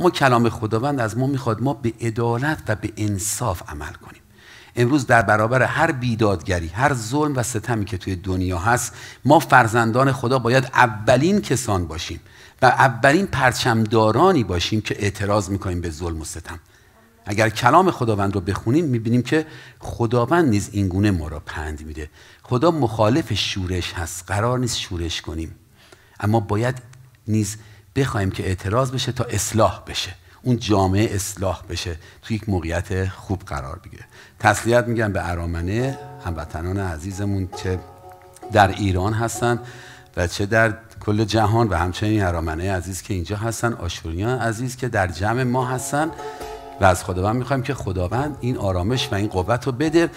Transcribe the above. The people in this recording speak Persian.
اما کلام خداوند از ما میخواد ما به عدالت و به انصاف عمل کنیم امروز در برابر هر بیدادگری هر ظلم و ستمی که توی دنیا هست ما فرزندان خدا باید اولین کسان باشیم و اولین پرچمدارانی باشیم که اعتراض میکنیم به ظلم و ستم اگر کلام خداوند رو بخونیم میبینیم که خداوند نیز اینگونه ما را پند میده خدا مخالف شورش هست قرار نیست شورش کنیم اما باید نیز بخوایم که اعتراض بشه تا اصلاح بشه اون جامعه اصلاح بشه توی یک موقعیت خوب قرار بگیره تسلیت میگم به ارامنه هموطنان عزیزمون چه در ایران هستن و چه در کل جهان و همچنین ارامنه عزیز که اینجا هستن آشوریان عزیز که در جمع ما هستن و از خداوند میخوایم که خداوند این آرامش و این قوت رو بده